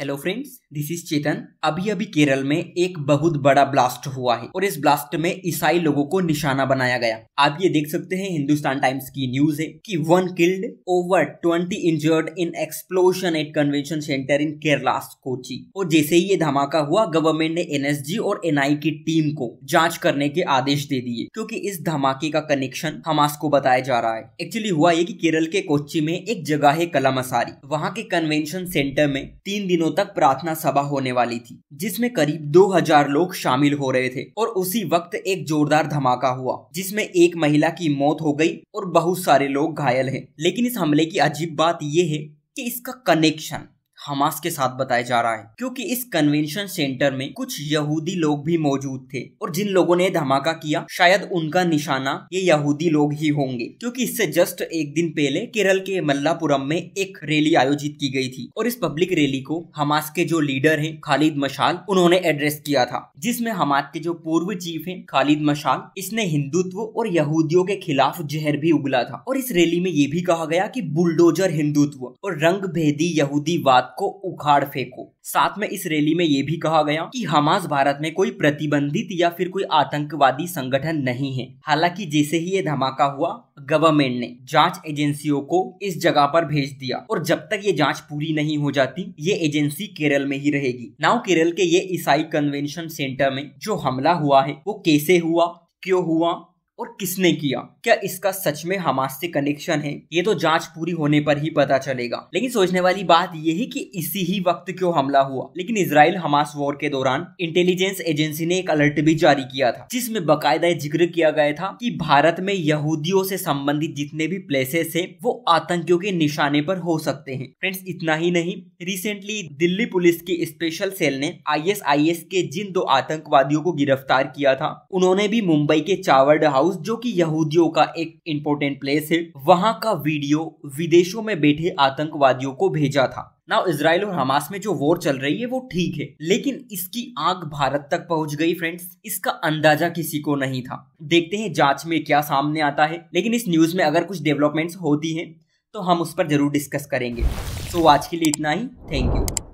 hello friends this is Chetan अभी अभी केरल में एक बहुत बड़ा ब्लास्ट हुआ है और इस ब्लास्ट में ईसाई लोगों को निशाना बनाया गया आप ये देख सकते हैं हिंदुस्तान टाइम्स की न्यूज है कि one killed over twenty injured in explosion at convention centre in Kerala Kochi और जैसे ही ये धमाका हुआ गवर्नमेंट ने एन और एन की टीम को जाँच करने के आदेश दे दिए क्यूँकी इस धमाके का कनेक्शन हमास को बताया जा रहा है एक्चुअली हुआ ये की केरल के कोची में एक जगह है कलामसारी वहाँ के कन्वेंशन सेंटर में तीन दिन दिनों तक प्रार्थना सभा होने वाली थी जिसमें करीब 2000 लोग शामिल हो रहे थे और उसी वक्त एक जोरदार धमाका हुआ जिसमें एक महिला की मौत हो गई और बहुत सारे लोग घायल हैं लेकिन इस हमले की अजीब बात यह है कि इसका कनेक्शन हमास के साथ बताया जा रहा है क्योंकि इस कन्वेंशन सेंटर में कुछ यहूदी लोग भी मौजूद थे और जिन लोगों ने धमाका किया शायद उनका निशाना ये यहूदी लोग ही होंगे क्योंकि इससे जस्ट एक दिन पहले केरल के मल्लापुरम में एक रैली आयोजित की गई थी और इस पब्लिक रैली को हमास के जो लीडर है खालिद मशाल उन्होंने एड्रेस किया था जिसमे हमास के जो पूर्व चीफ है खालिद मशाल इसने हिंदुत्व और यहूदियों के खिलाफ जहर भी उगला था और इस रैली में ये भी कहा गया की बुलडोजर हिंदुत्व और रंग भेदी वाद को उखाड़ फेंको साथ में इस रैली में ये भी कहा गया कि हमास भारत में कोई प्रतिबंधित या फिर कोई आतंकवादी संगठन नहीं है हालांकि जैसे ही ये धमाका हुआ गवर्नमेंट ने जांच एजेंसियों को इस जगह पर भेज दिया और जब तक ये जांच पूरी नहीं हो जाती ये एजेंसी केरल में ही रहेगी नाउ केरल के ये ईसाई कन्वेंशन सेंटर में जो हमला हुआ है वो कैसे हुआ क्यों हुआ और किसने किया क्या इसका सच में हमास से कनेक्शन है ये तो जांच पूरी होने पर ही पता चलेगा लेकिन सोचने वाली बात ये है कि इसी ही वक्त क्यों हमला हुआ लेकिन इसराइल हमास वॉर के दौरान इंटेलिजेंस एजेंसी ने एक अलर्ट भी जारी किया था जिसमें बाकायदा जिक्र किया गया था कि भारत में यहूदियों से संबंधित जितने भी प्लेसेस है वो आतंकियों के निशाने पर हो सकते हैं फ्रेंड्स इतना ही नहीं रिसेंटली दिल्ली पुलिस की स्पेशल सेल ने आई के जिन दो आतंकवादियों को गिरफ्तार किया था उन्होंने भी मुंबई के चावर्ड हाउस हाउस जो कि यहूदियों का एक इम्पोर्टेंट प्लेस है वहां का वीडियो विदेशों में बैठे आतंकवादियों को भेजा था नाउ इसराइल और हमास में जो वॉर चल रही है वो ठीक है लेकिन इसकी आंख भारत तक पहुंच गई फ्रेंड्स इसका अंदाजा किसी को नहीं था देखते हैं जांच में क्या सामने आता है लेकिन इस न्यूज में अगर कुछ डेवलपमेंट्स होती हैं तो हम उस पर जरूर डिस्कस करेंगे तो आज के लिए इतना ही थैंक यू